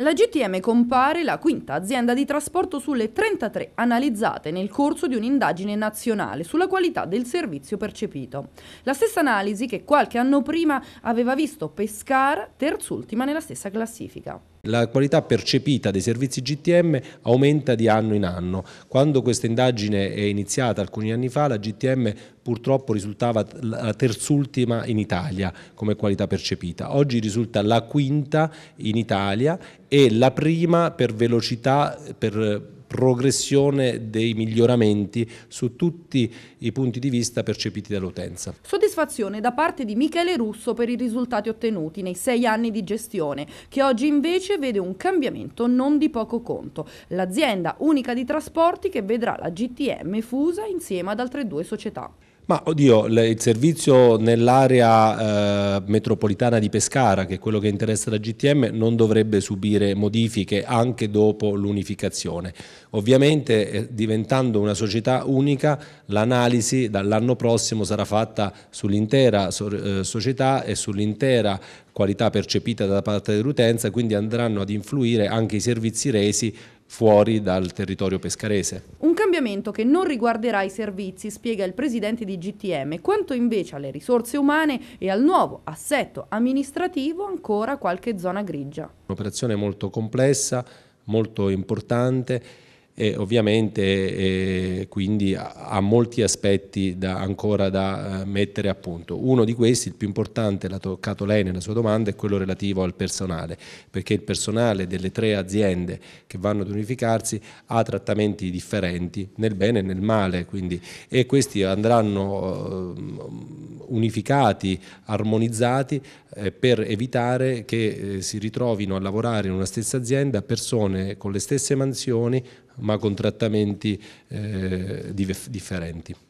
La GTM compare la quinta azienda di trasporto sulle 33 analizzate nel corso di un'indagine nazionale sulla qualità del servizio percepito. La stessa analisi che qualche anno prima aveva visto Pescara terzultima nella stessa classifica. La qualità percepita dei servizi GTM aumenta di anno in anno. Quando questa indagine è iniziata alcuni anni fa, la GTM purtroppo risultava la terzultima in Italia come qualità percepita. Oggi risulta la quinta in Italia e la prima per velocità, per progressione dei miglioramenti su tutti i punti di vista percepiti dall'utenza. Soddisfazione da parte di Michele Russo per i risultati ottenuti nei sei anni di gestione, che oggi invece vede un cambiamento non di poco conto. L'azienda unica di trasporti che vedrà la GTM fusa insieme ad altre due società. Ma oddio, il servizio nell'area eh, metropolitana di Pescara, che è quello che interessa la GTM, non dovrebbe subire modifiche anche dopo l'unificazione. Ovviamente eh, diventando una società unica, l'analisi dall'anno prossimo sarà fatta sull'intera so eh, società e sull'intera qualità percepita da parte dell'utenza, quindi andranno ad influire anche i servizi resi fuori dal territorio pescarese. Un cambiamento che non riguarderà i servizi, spiega il presidente di GTM, quanto invece alle risorse umane e al nuovo assetto amministrativo ancora qualche zona grigia. Un'operazione molto complessa, molto importante e ovviamente eh, quindi ha, molti aspetti da, ancora da eh, mettere a punto. Uno di questi, il più importante, l'ha toccato lei nella sua domanda, è quello relativo al personale, perché il personale delle tre aziende che vanno ad unificarsi ha trattamenti differenti nel bene e nel male, quindi, e questi andranno... Eh, unificati, armonizzati eh, per evitare che eh, si ritrovino a lavorare in una stessa azienda persone con le stesse mansioni ma con trattamenti eh, differenti.